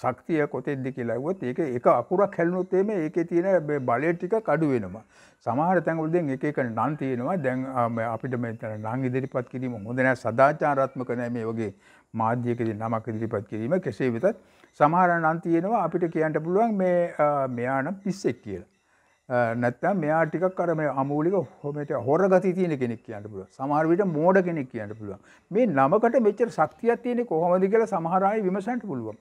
ශක්තිය කොතෙන්ද කියලා ඇහුවොත් ඒක එක අකුරක් හැලුනොත් එimhe ඒකේ තියෙන බලය ටික අඩු වෙනවා. සමහර තැන්වලදී එක එක නම් තියෙනවා. දැන් අපිට මෙතන නම් ඉදිරිපත් කිරීම හොඳ නැහැ. සදාචාරාත්මක නැහැ මේ වගේ මාධ්‍යකදී නමක් ඉදිරිපත් කිරීම. කෙසේ වෙතත් සමහර නම් තියෙනවා අපිට කියන්න පුළුවන් මේ මෙයා නම් පිස්සෙක් කියලා. නැත්තම් මෙයා ටිකක් අර මේ අමූලික හොමට හොර ගති තියෙන කෙනෙක් කියන්න පුළුවන්. සමහර විට මෝඩ කෙනෙක් කියන්න පුළුවන්. මේ නමකට මෙච්චර ශක්තියක් තියෙන්නේ කොහොමද කියලා සමහර අය විමසන්න පුළුවන්.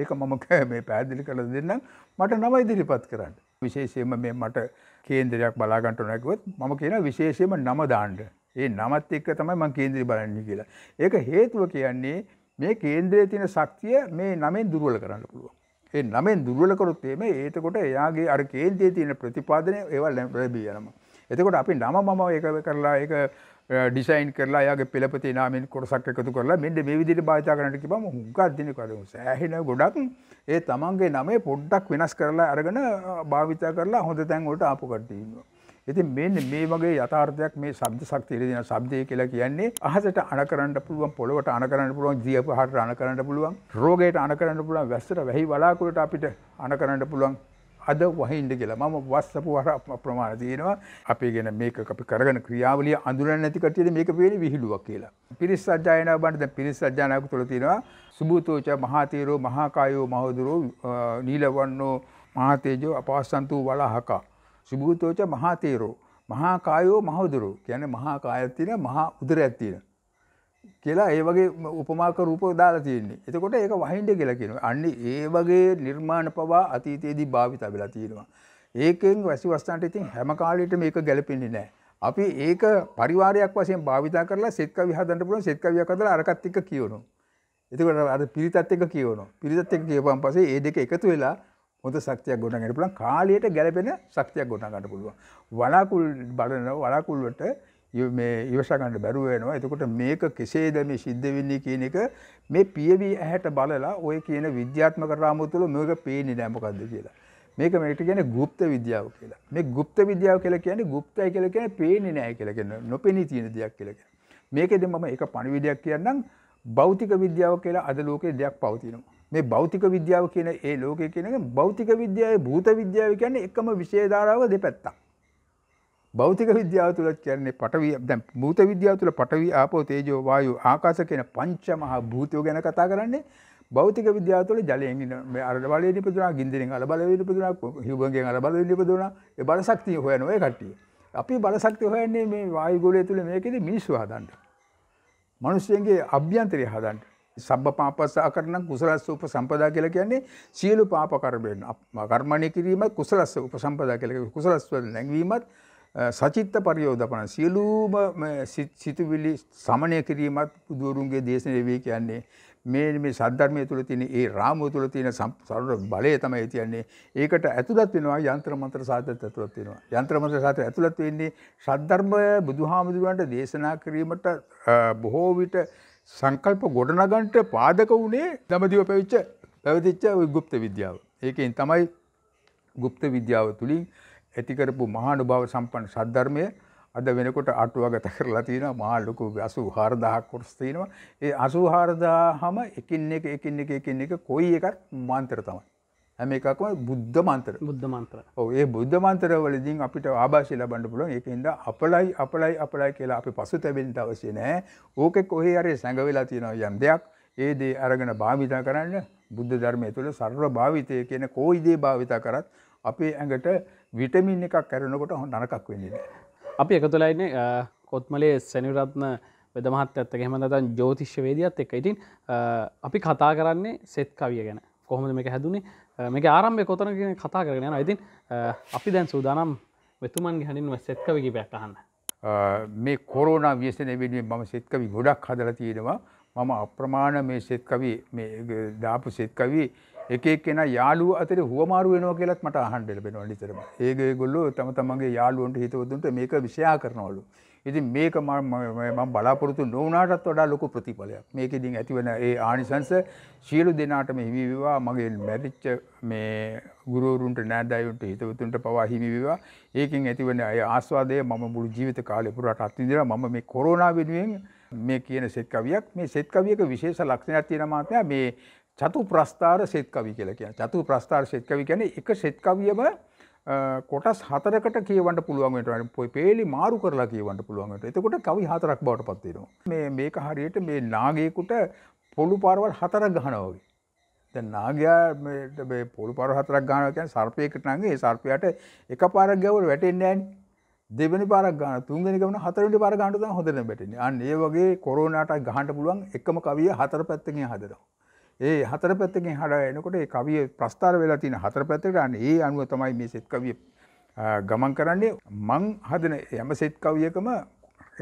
ඒක මම මේ පැහැදිලි කරලා දෙන්නම්. මට නම ඉදිරිපත් කරන්න. විශේෂයෙන්ම මේ මට කේන්දරයක් බලා ගන්න ඕන කිව්වොත් මම කියන විශේෂයෙන්ම නම දාන්න. ඒ නමත් එක්ක තමයි මම කේන්දරය බලන්නේ කියලා. ඒක හේතුව කියන්නේ මේ කේන්දරයේ තියෙන ශක්තිය මේ නමෙන් දුර්වල කරන්න පුළුවන්. ඒ නමෙන් දුර්වල කරොත් එමේ ඒතකොට එයාගේ අර කේන්ද්‍රයේ තියෙන ප්‍රතිපාදනය ඒවා ලැබී යනවා. එතකොට අපි නම මම ඒක කරලා ඒක ඩිසයින් කරලා එයාගේ පෙළපතේ නාමෙන් කොටසක් එකතු කරලා මෙන්න මේ විදිහට භාවිතා කරන්නට කිව්වම හුඟක් දිනේ කරුම් සෑහෙන ගොඩක් ඒ තමන්ගේ නමේ පොඩ්ඩක් වෙනස් කරලා අරගෙන භාවිතා කරලා හොඳ තැන් වලට ආපු කට්ටිය ඉන්නවා. ඉතින් මෙන්න මේ වගේ යථාර්ථයක් මේ ශබ්ද ශක්තිය දෙන ශබ්දය කියලා කියන්නේ අහසට අණ කරන්න පුළුවන් පොළවට අණ කරන්න පුළුවන් දිය පහට අණ කරන්න පුළුවන් රෝගයට අණ කරන්න පුළුවන් වැස්සට වැහි වලාකුළට අපිට අණ කරන්න පුළුවන් අද වහින්ඩ කියලා මම වස්සපු වර ප්‍රමාණ තියෙනවා අපි ගෙන මේක අපි කරගන ක්‍රියාවලිය අඳුරන්න නැතිකටේ මේක පේන විහිළුවක් කියලා. පිරිස් අජායන බන්ට පිරිස් අජානයක තුළ තියෙනවා සුභූතෝච මහතේරෝ මහාකායෝ මහදුරෝ නීලවන්නෝ මහතේජෝ අපාස්සන්තු වලහකා. සුභූතෝච මහා තේරෝ මහා කායෝ මහදුරෝ කියන්නේ මහා කායක් තියෙන මහා උදරයක් තියෙන කියලා ඒ වගේ උපමාක රූප දාලා තියෙන්නේ. එතකොට ඒක වහින්ඩ කියලා කියනවා. අන්න ඒ වගේ නිර්මාණ පවා අතීතයේදී භාවිත වෙලා තියෙනවා. ඒකෙන් වැසිවස්තන්ට ඉතින් හැම කාලෙට මේක ගැලපෙන්නේ නැහැ. අපි ඒක පරිවාරයක් වශයෙන් භාවිත කරලා සෙත් කවි හදන්න පුළුවන් සෙත් කවියක් හදලා අරකට එක කියවනවා. එතකොට අර පිරිතත් එක කියවනවා. පිරිතත් එක කියවපන් පස්සේ ඒ දෙක එකතු වෙලා හොඳ සක්තියක් ගොඩ ගන්න පුළුවන් කාලයට ගැලපෙන සක්තියක් ගොඩ ගන්න පුළුවන්. වලාකුල් බලන වලාකුල්වට මේ ඉවස ගන්න බැරුව වෙනවා. එතකොට මේක කෙසේද මේ සිද්ධ වෙන්නේ කියන එක මේ පියවි ඇහැට බලලා ඔය කියන විද්‍යාත්මක රාමුව තුළ මේක පේන්නේ නැහැ මොකද්ද කියලා. මේක මේකට කියන්නේ গুপ্ত විද්‍යාව කියලා. මේ গুপ্ত විද්‍යාව කියලා කියන්නේ গুপ্তයි කියලා කියන්නේ පේන්නේ නැහැ කියලා කියන නොපෙනී තියෙන දෙයක් කියලා කියන. මේකෙදි මම එක පණිවිඩයක් කියන්නම් භෞතික විද්‍යාව කියලා අද ලෝකේ දෙයක් පවතිනවා. මේ භෞතික විද්‍යාව කියන ඒ ලෝකය කියන එක භෞතික විද්‍යාවේ භූත විද්‍යාව කියන්නේ එකම විෂය ධාරාව දෙපැත්තක්. භෞතික විද්‍යාව තුල කියන්නේ පටවි දැන් භූත විද්‍යාව තුල පටවි ආපෝ තේජෝ වායෝ ආකාශ කියන පංචමහා භූතය ගැන කතා කරන්නේ භෞතික විද්‍යාව තුළ ජලයෙන් ඉන්න මේ අර බලයෙන් ඉපදුනා ගින්දරෙන් අර බලයෙන් ඉපදුනා හියුබගෙන් අර බලයෙන් ඉපදුනා ඒ බල ශක්තිය හොයන ඔය කට්ටිය. අපි බල ශක්තිය හොයන්නේ මේ වායු ගෝලය තුල මේකෙදි මිනිස්සු හදන්න. මිනිස්සුන්ගේ අභ්‍යන්තරය හදන්න. සබ්බ පාපස්සා කරනම් කුසලස්ස උපසම්පදා කියලා කියන්නේ සියලු පාප කර්මයන් කර්මණය කිරීමත් කුසලස්ස උපසම්පදා කියලා කුසලස්ස නැංවීමත් සචිත්ත පරියෝධපන සියලුම සිතුවිලි සමනය කිරීමත් බුදුවරුන්ගේ දේශනය වේ කියන්නේ මේ මේ සද්ධර්මය තුළ තියෙන ඒ රාමුව තුළ තියෙන සර්ව බලය තමයි කියන්නේ ඒකට ඇතුළත් වෙනවා යන්ත්‍ර මන්ත්‍ර සාධත් ඇතුළත් වෙනවා යන්ත්‍ර මන්ත්‍ර සාධත් ඇතුළත් වෙන්නේ සද්ධර්මය බුදුහාමුදුරන්ට දේශනා කිරීමට බොහෝ විට සංකල්ප ගොඩනගන්ට පාදක වුණේ දමදිව පැවිච්ච පැවතිච්ච ගුප්ත විද්‍යාව. ඒකෙන් තමයි ගුප්ත විද්‍යාව තුළින් ඇතිකරපු මහානු භාව සම්පන් සද්ධර්මය අද වෙනකොට අටුවගත කරලා තියෙන මහා ලොකු අසූ හාරදාහක් කොටස් තියෙනවා ඒ අසූ හාරදාහම එකින් එක එකින් එක එකින් එක කොයි එකත් මාන්තර තමයි. හැම එකක්ම බුද්ධ මන්තර බුද්ධ මන්තර ඔව් ඒ බුද්ධ මන්තර වලදීන් අපිට ආభాෂය ලබන්න පුළුවන් ඒකෙන්ද අපලයි අපලයි අපලයි කියලා අපි පසුතැවෙන්න අවශ්‍ය නැහැ ඕකේ කොහේ හරි සැඟ වෙලා තියෙන යම් දෙයක් ඒ දේ අරගෙන භාවිතා කරන්න බුද්ධ ධර්මය තුළ සර්ව භාවිතය කියන කොයි දේ භාවිතා කරත් අපේ ඇඟට විටමින් එකක් කැරෙනකොට නරකක් වෙන්නේ නැහැ අපි එකතුලා ඉන්නේ කොත්මලේ සෙනවිරත්න වෙදමහත් ඇත්තක එහෙම නැත්නම් ජ්‍යොතිෂ වේදියත් එක්ක. ඉතින් අපි කතා කරන්නේ සෙත් කවිය ගැන. කොහොමද මේක හැදුනේ? මේක ආරම්භය කොතන කියන කතා කරගෙන යන ඉතින් අපි දැන් සූදානම් වෙතුමන් ගැනින් සෙත්කවකි පැත්තහන්න මේ කොරෝන ව්‍යසනය වෙනුවෙන් මම සෙත්කවි ගොඩක් හදලා තියෙනවා මම අප්‍රමාණ මේ සෙත්කවි දාපු සෙත්කවි එක එක්කෙනා යාළුවෝ අතරේ හුවමාරු වෙනවා කියලත් මට අහන්න ලැබෙනවා නිතරම. ඒගොල්ලෝ තම තමන්ගේ යාළුවන්ට හිතවතුන්ට මේක විෂයා කරනවලු. ඉතින් මේක මම බලාපොරොත්තු නොවුනාටත් වඩා ලොකු ප්‍රතිඵලයක්. මේකෙදින් ඇතිවන ඒ ආනිසංස සියලු දෙනාටම හිමි වේවා. මගේ මැරිච්ච මේ ගුරුවරුන්ට නෑදෑයන්ට හිතවතුන්ට පවා හිමි වේවා. ඒකෙන් ඇතිවන ඒ ආස්වාදය මම මුළු ජීවිත කාලය පුරාට අත්විඳිනවා. මම මේ කොරෝනා වෙනුවෙන් මේ කියන සෙත් කවියක් මේ සෙත් කවියක විශේෂ ලක්ෂණයක් තියෙන මාතයා මේ චතු ප්‍රස්ථාර සෙත් කවි කියලා කියනවා. චතු ප්‍රස්ථාර සෙත් කවි කියන්නේ එක සෙත් කවියම කොටස් හතරකට කියවන්න පුළුවන්ට පොයි පේලි මාරු කරලා කියවන්න පුළුවන්ට එතකොට කවි හතරක් බවට පත්තිනවා මේ මේක හරියට මේ නාගයකුට පොළු පාරවල් හතරක් ගහනවගේ දැ නාගයා පොළු පර හතරක් ගානකයන් සර්පයකට නගේ සර්පයට එක පාරක් ගැවල වැටෙන්න්නෑන් දෙවනි පාරක් ගාන තුන්ගෙනකම හතරට පාර ගාන්ටත හොඳන බැටෙන අන් ඒ වගේ කොරෝනාට ගහන්ට පුළුවන් එකම කවිය හතර පැත්තකින් හදරවා ඒ හතර පැත්තකින් හඩා එනකොට ඒ කවිය ප්‍රස්ථාර වෙලා තියෙන හතර පැත්තකට අන්න ඒ අනුව තමයි මේ සෙත් කවිය ගමන් කරන්නේ මං හදන හැම සෙත් කවියකම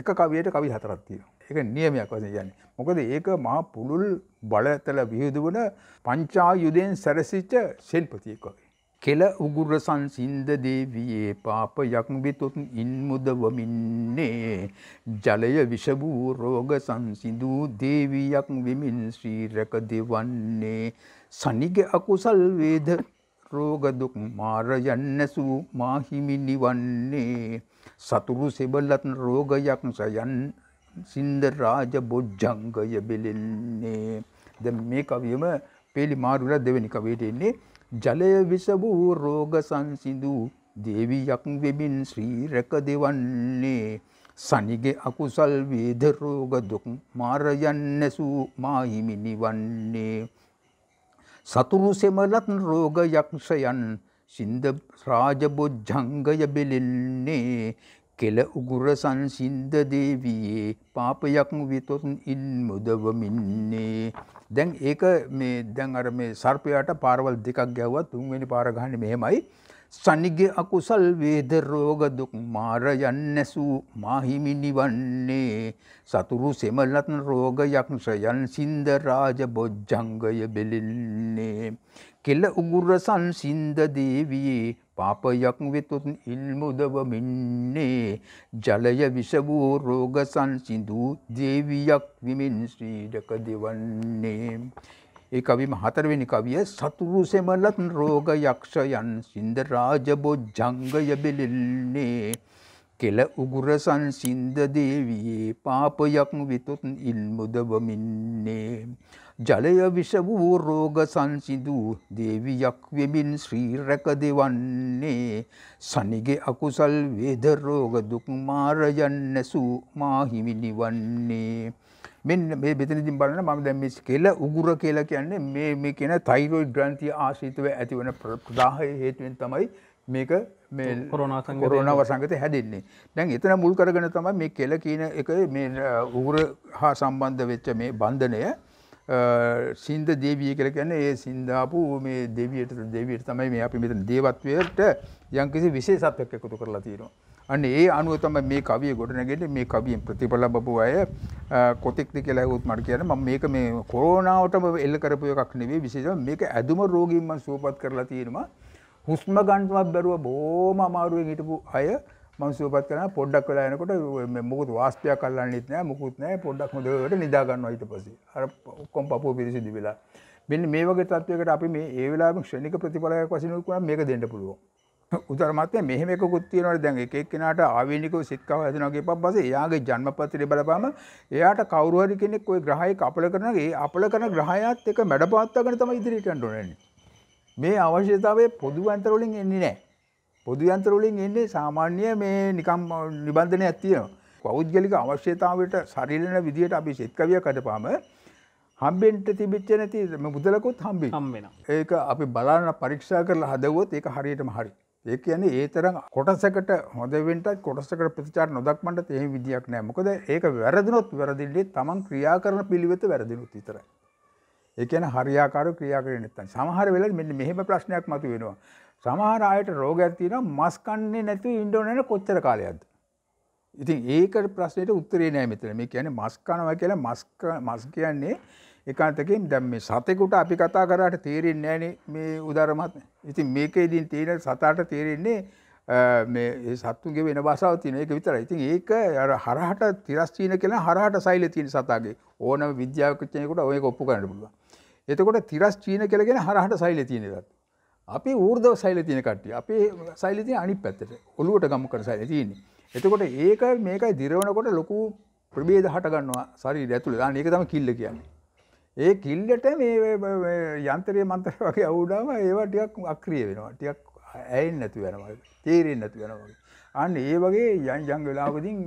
එක කවියට කවි හතරක් තියෙනවා. ඒක නියමයක් වශයෙන් කියන්නේ. මොකද ඒක මහා පුලුල් බලතල විහිදුවන පංචායුධයෙන් සැරසිච්ච ශිල්පතියෙක් වගේ. කෙල උගුර සංසින්ද දේවියේ පාපයක් විතුත් ඉන් මුදවමින්නේ ජලය විෂ වූ රෝග සංසිඳූ දේවියක් විමින් ශ්‍රී රැක දෙවන්නේ සනිග අකුසල් වේද රෝග දුක් මාර යන්නසූ මාහිමි නිවන්නේ සතුරු සෙබලත් රෝගයක් සයන් සින්ද රාජ බොජ්ජංගය බෙලෙන්නේ දැන් මේ කවියම පේලි මාරුලා දෙවෙනි කවියට එන්නේ ජලය විස වූ රෝග සංසිඳු දේවියක් වෙමින් ශ්‍රී රැක දෙවන්නේ සනිගේ අකුසල් වේද රෝග දුක් මාරයන් නැසූ මාහිමි නිවන්නේ සතුරු සෙමලත් රෝග යක්ෂයන් සින්ද රාජබොජ්ජංගය බෙලෙන්නේ කෙල උගුර සංසින්ද දේවියේ පාපයක් විතොත් ඉන් මුදවමින්නේ දැන් ඒක මේ දැන් අර මේ සර්පයාට පාරවල් දෙකක් ගැව්වා තුන්වෙනි පාර ගහන්නේ මෙහෙමයි සනිගේ අකුසල් වේද රෝග දුක් මාර යන්නසු මාහිමි නිවන්නේ සතුරු සෙමලත් රෝග යක්ෂයන් සින්ද රාජ බොජ්ජංගය බෙලින්නේ කෙල උගුර සංසින්ද දේවියේ පාපයක් වෙතුත් ඉල්මුදව මින්නේ ජලය විස වූ රෝග සංසිඳූ දේවියක් විමින් ශ්‍රීඩක දෙවන්නේ ඒ කවිම හතරවෙනි කවිය සතුරු සෙමලත් රෝග යක්ෂයන් සින්ද රාජබොජ්ජංගය බෙලෙල්නේ කෙල උගුර සංසින්ද දේවියේ පාපයක් විතුත් ඉල්මුදව මින්නේ ජලය විෂ වූ රෝග සංසිදූ දේවියක් වෙමින් ශ්‍රී රැක දෙවන්නේ සනිගේ අකුසල් වේදරෝග දුක්මාරයන් නැසූ මාහිමිනි වන්නේ මෙන්න මේ බෙතනදිින් බලන මම දැම කෙල උගුර කියලා කියන්නේ මේ මේ කියෙන තයිරෝයි ග්‍රන්තිය ආශීතව ඇතිවන ප්‍රදාහය හේතුවෙන් තමයි මේක මේ කොරෝණ වසංගත හැදෙන්නේ දැන් එතන මුල් කරගෙන තමයි මේ කෙල කියන එක මේ උගුර හා සම්බන්ධ වෙච්ච මේ බන්ධනය සින්ද දේවිය කියලා කියන්නේ ඒ සින්දාපු මේ දෙවියට දෙවියට තමයි මේ අපි මෙතන දේවත්වයට යම්කිසි විශේෂත්වයක් එකතු කරලා තියෙනවා. අන්න ඒ අනුව තමයි මේ කවිය ගොඩනගෙන්නේ මේ කවියෙන් ප්‍රතිඵල ලැබපු අය කොතෙක්ද කියලා ඇහුවොත් මට කියන්න මම මේක මේ කොරෝනාවටම එල්ල කරපු එකක් නෙවෙයි විශේෂයෙන් මේක ඇදුම රෝගීන් මම සුවපත් කරලා තියෙනවා. හුස්ම ගන්නවත් බැරුව බොහොම අමාරුවෙන් හිටපු අය මං සුවපත් කරන පොඩ්ඩක් වෙලා යනකොට මොකුත් වාස්පයක් අල්ලන්නෙත් නෑ මොකුත් නෑ පොඩ්ඩක් හොඳට නිදා ගන්නවා ඊට පස්සේ අර ඔක්කොම පපුව පිරිසිදු වෙලා මෙන්න මේ වගේ තත්වයකට අපි මේ ඒ වෙලාවෙම ක්ෂණික ප්‍රතිඵලයක් වශයෙන් උකුණා මේක දෙන්න පුළුවන් උදාහරණයක් මෙහෙම එකකුත් තියෙනවානේ දැන් එක එක්කෙනාට ආවේනිකව සිත්කව හැදෙනවා කියපුවාම පස්සේ එයාගේ ජන්මපත්‍රය බලපුවාම එයාට කවුරු හරි කෙනෙක් ওই ග්‍රහයක අපල කරනවා ඒ අපල කරන ග්‍රහයත් එක මැඩපවත්වාගෙන තමයි ඉදිරියට යන්න ඕනේ මේ අවශ්‍යතාවය පොදු අන්තර වලින් එන්නේ නැහැ පොදු යන්ත්‍ර වලින් එන්නේ සාමාන්‍ය මේ නිකම් නිබන්ධනයක් තියෙනවා. පෞද්ගලික අවශ්‍යතාවයට සරිලන විදිහට අපි සිත කවිය කඩපාම හම්බෙන්ට තිබිච්ච නැති මුදලකුත් හම්බෙයි. හම්බෙනවා. ඒක අපි බලන පරීක්ෂා කරලා හදවුවොත් ඒක හරියටම හරි. ඒ කියන්නේ ඒ තරම් කොටසකට හොඳ වෙන්නත් කොටසකට ප්‍රතිචාර නොදක්වන්නත් එහෙම විදියක් නැහැ. මොකද ඒක වැරදුනොත් වැරදින්නේ Taman ක්‍රියා කරන පිළිවෙත වැරදිනුත් විතරයි. ඒ කියන්නේ හරියාකාරව ක්‍රියා කරන්නේ නැත්නම් සමහර වෙලාවට මෙන්න මෙහෙම ප්‍රශ්නයක් මතුවෙනවා. සමහර අයට රෝගයක් තියෙනවා මස් කන්නේ නැතුව ඉන්න ඕන නැන කොච්චර කාලයක්ද ඉතින් ඒක ප්‍රශ්නෙට උත්තරේ නෑ මෙතන මේ කියන්නේ මස් කනවා කියලා මස් මස් කියන්නේ එකතකින් දැන් මේ සතෙකුට අපි කතා කරාට තේරෙන්නේ නෑනේ මේ උදාරමත් ඉතින් මේකෙදීන් තේරෙන සතාට තේරෙන්නේ මේ සත්තුන්ගේ වෙන භාෂාව තියෙන එක විතරයි. ඉතින් ඒක අර හරහට තිරස්චීන කියලා හරහට සෛල තියෙන සතාගේ ඕනම විද්‍යාවකච්චනයකට ඔයක ඔප්පු කරන්න පුළුවන්. එතකොට තිරස්චීන කියලා කියන හරහට සෛල තියෙන එකත්. අපි ඌර්දව සෛල තියෙන කට්ටිය අපේ සෛල තියෙන අනිත් පැත්තට ඔලුවට ගමු කරන සෛල තියෙන්නේ. එතකොට ඒක මේකයි දිරවනකොට ලොකු ප්‍රභේද හට ගන්නවා ශරීරය ඇතුලේ. අනේ ඒක තමයි කිල්ල කියන්නේ. ඒ කිල්ලට මේ යන්ත්‍රයේ මන්ත්‍රය වගේ අවුඩාම ඒවා ටිකක් අක්‍රිය වෙනවා. ටිකක් ඇයෙන්නේ නැතු වෙනවා. තේරෙන්නේ නැතු වෙනවා. අන්න ඒ වගේ යන් යන් වෙලාවකදී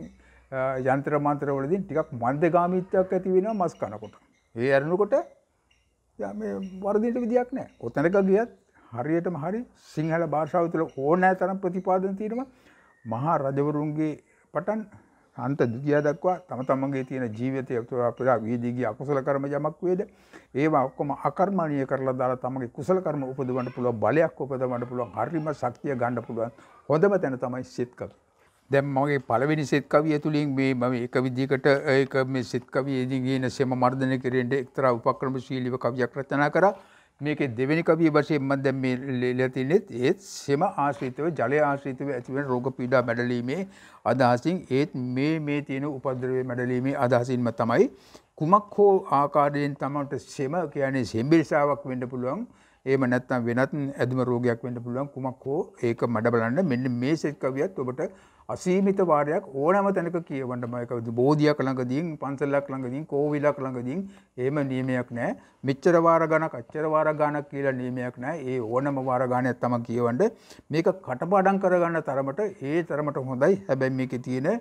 යන්ත්‍ර මන්ත්‍ර වලදී ටිකක් මන්දගාමීත්වයක් ඇති වෙනවා මස් කනකොට. ඒ ඇරෙනකොට මේ වර්ධිත විදියක් නැහැ. ඔතනක ගියත් හරියටම හරි සිංහල භාෂාව තුළ ඕනෑ තරම් ප්‍රතිපාදන තියෙනවා මහා රජවරුන්ගේ පටන් අන්ත දුතිය දක්වා තම තමන්ගේ තියෙන ජීවිතය තුළ අපිට වීදිගේ අකුසල කර්ම යමක් වේද ඒවා ඔක්කොම අකර්මණීය කරලා දාලා තමන්ගේ කුසල කර්ම උපදවන්න පුළුවන් බලයක් උපදවන්න පුළුවන් හරිම ශක්තිය ගන්න පුළුවන් හොඳම තැන තමයි සිත් කවි. දැන් මගේ පළවෙනි සිත් කවිය තුලින් මේ මම එක විදිහකට ඒක මේ සිත් කවියේදී කියන සෙම මර්ධනය කෙරෙන්න එක්තරා උපක්‍රමශීලීව කවියක් රචනා කරා. මේකේ දෙවෙනි කවිය වශයෙන් මම දැන් මේ ලියලා තිනේත් ඒත් සෙම ආශ්‍රිතව ජලය ආශ්‍රිතව ඇතිවන රෝග පීඩා මැඩලීමේ අදහසින් ඒත් මේ මේ තියෙන උපද්‍රවය මැඩලීමේ අදහසින්ම තමයි කුමක් හෝ ආකාරයෙන් තමන්ට සෙම කියන්නේ සෙම්බිරිසාවක් වෙන්න පුළුවන් එහෙම නැත්නම් වෙනත් ඇදම රෝගයක් වෙන්න පුළුවන් කුමක් හෝ ඒක මඩ බලන්න මෙන්න මේ සෙත් කවියත් ඔබට අසීමිත වාරයක් ඕනම තැනක කියවන්න මේක බෝධියක් ළඟදීන් පන්සලක් ළඟදීන් කෝවිලක් ළඟදීන් එහෙම නියමයක් නැහැ. මෙච්චර වාර ගණක් අච්චර වාර ගණක් කියලා නියමයක් නැහැ. ඒ ඕනම වාර ගණයක් තමයි කියවන්න. මේක කටපාඩම් කරගන්න තරමට ඒ තරමට හොඳයි. හැබැයි මේකේ තියෙන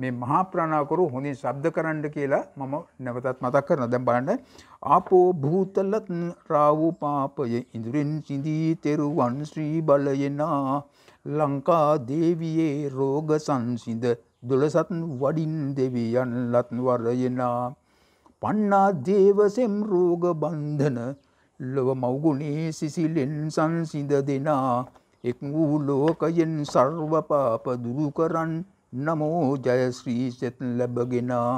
මේ මහා ප්‍රාණාකරු හොඳින් ශබ්ද කරන්න කියලා මම නැවතත් මතක් කරනවා. දැන් බලන්න ආපෝ භූතලත් රාවු පාපය ඉඳුරින් සිඳී තෙරුවන් ශ්‍රී බලයනා ලංකා දේවියේ රෝග සංසිඳ දොළසත් වඩින් දෙවියන් ලත්වරයෙනා පන්නා දේවසෙම් රෝග බන්ධන ලොව මවගුණේ සිසිලෙන් සංසිඳ දෙනා එක් වූ ලෝකයෙන් සර්වපාප දුරුකරන් නමෝ ජයශ්‍රී සෙත් ලැබගෙනා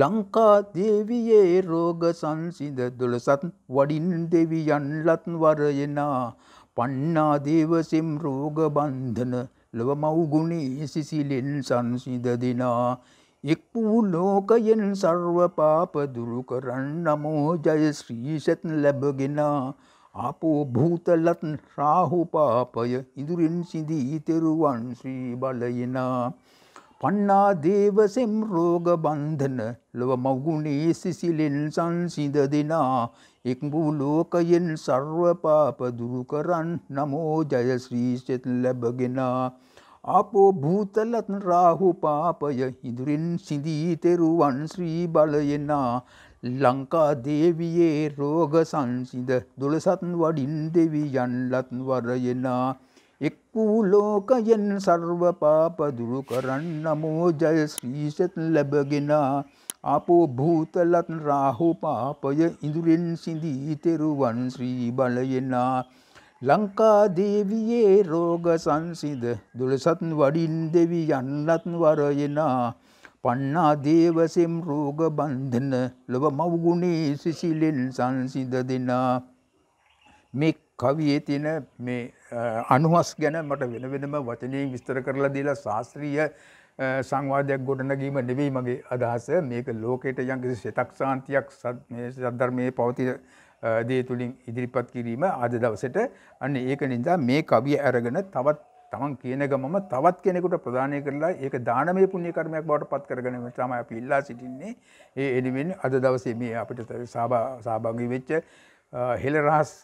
ලංකා දේවියේ රෝග සංසිඳ දොළසත් වඩින් දෙවියන් ලත්වරයෙනා පන්නාදේව සෙම් රෝග බන්ධන ලොව මව්ගුණේ සිසිලෙන් සංසිද දෙනා එක් වූ ලෝකයෙන් සර්ව පාප දුරු කරන්නමෝ ජය ශ්‍රීසත් ලැබගෙන ආපෝ භූතලත් රාහු පාපය ඉදුරින් සිඳී තෙරුවන් ශ්‍රී බලයනා පන්නා දේවසෙම් රෝග බන්ධන ලොව මවගුණේ සිසිලෙන් සංසිද දෙනා එක්බූ ලෝකයෙන් සර්වපාප දුරු කරන් නමෝ ජයශ්‍රීෂෙත් ලැබගෙනා ආපෝ භූතලත් රාහු පාපය ඉදුරින් සිදී තෙරුවන් ශ්‍රී බලයෙනා ලංකා දේවියේ රෝග සංසිද දොළසත් වඩින් දෙවි යන්ලත් වරයෙනා එක් වූ ලෝකයෙන් සර්ව පාප දුරු කරන්න මෝජල් ශ්‍රීසත් ලැබගෙන ආපෝ භූතලත් රාහු පාපය ඉඳුරෙන් සිඳී තෙරුවන් ශ්‍රී බලයෙන ලංකා දේවියේ රෝග සංසිද දුලසත් වඩින් දෙවි යන්නත් වරයෙන පන්නා දේවසෙම් රෝග බන්ධන ලොව මව්ගුණේ සිසිලෙන් සංසිද දෙනා මෙක් කවියේ තියෙන මේ අනුහස් ගැන මට වෙන වෙනම වචනයෙන් විස්තර කරලා දීලා ශාස්ත්‍රීය සංවාදයක් ගොඩනගීම නෙවෙයි මගේ අදහස මේක ලෝකයට යම්කිසි සිතක් සාන්තියක් සද්ධර්මයේ පවතින දේ තුලින් ඉදිරිපත් කිරීම අද දවසේට අන්න ඒක නිසා මේ කවිය අරගෙන තවත් තමන් කියන ගමම තවත් කෙනෙකුට ප්‍රදානය කරලා ඒක දානමය පුණ්‍ය කර්මයක් බවට පත් කරගෙන තමයි අපි ඉල්ලා සිටින්නේ. ඒ එනිමින් අද දවසේ මේ අපිට සහභාගී වෙච්ච හෙළ රහස්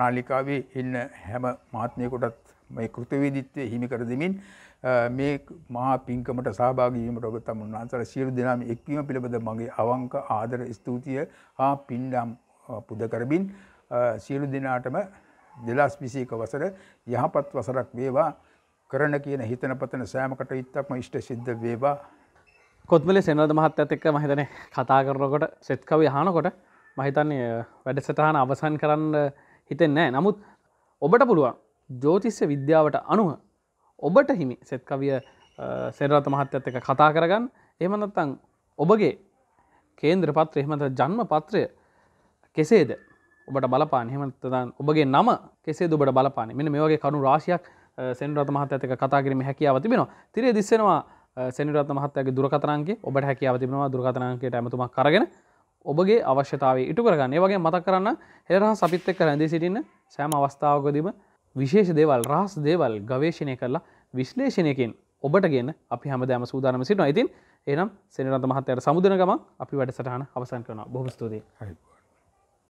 නාලිකාවේ ඉන්න හැම මහත්මයකොටත් මේ කෘතවේදිත්වය හිමි කර දෙමින් මේ මහා පින්කමට සහභාගීවීමට ඔබ තම උන්වහන්සේලා සියලු දෙනාම එක්වීම පිළිබඳ මගේ අවංක ආදර ස්තුතිය හා පින්දම් පුද කරමින් සියලු දෙනාටම 2021 වසර යහපත් වසරක් වේවා කරන කියන හිතන පතන සෑම කටයුත්තක්ම ඉෂ්ට සිද්ධ වේවා කොත්මලේ සෙනවද මහත්තයත් එක්ක මම හිතන්නේ කතා කරනකොට සෙත්කවි අහනකොට මහිතන්නේ වැඩසටහන අවසන් කරන්න හිතෙන්නෑ නමුත් ඔබට පුළුවන් ජෝතිස්්‍ය විද්‍යාවට අනුව ඔබට හිමි සෙත්කවිය සෙරරත මහත්‍යත් එක කතා කරගන්න එහමනත්තං ඔබගේ කේන්ද්‍ර පත්‍ර එහෙමත ජන්ම පත්‍රය කෙසේද ඔබට බලපාන හෙමතදන් ඔබගේ නම කෙසේ දුබට බලපාන මෙ මේගේ කරු රාශයක් සෙන්රත මහත්ත එක කතාකිරීම හැකියාව තිබෙනවා තිරේ දිස්සෙනවා සෙනරත මහත්තයගේ දුරකතරන්ගේ ඔබට හැකියාව තිබෙනවා දුරකතරන්ගේ ඇමතුමක් කරගෙන ඔබගේ අවශ්‍යතාව ඉටු කරගන්න වගේ මතක් කරන්න හෙරහ සපිත් එක්ක රැඳී සිටින්න සෑම අවස්ථාවකදීම විශේෂ දේවල් රහස් දේවල් ගවේශණය කරලා විශ්ලේෂණයකින් ඔබට ගෙන අපි හැමදෑම සූදානම සිටනවා ඉතින් එනම් සෙනරත මහත්තයට සමුදනගම අපි වැඩසටහන අවසන් කරනවා බොහොස්තුතියි.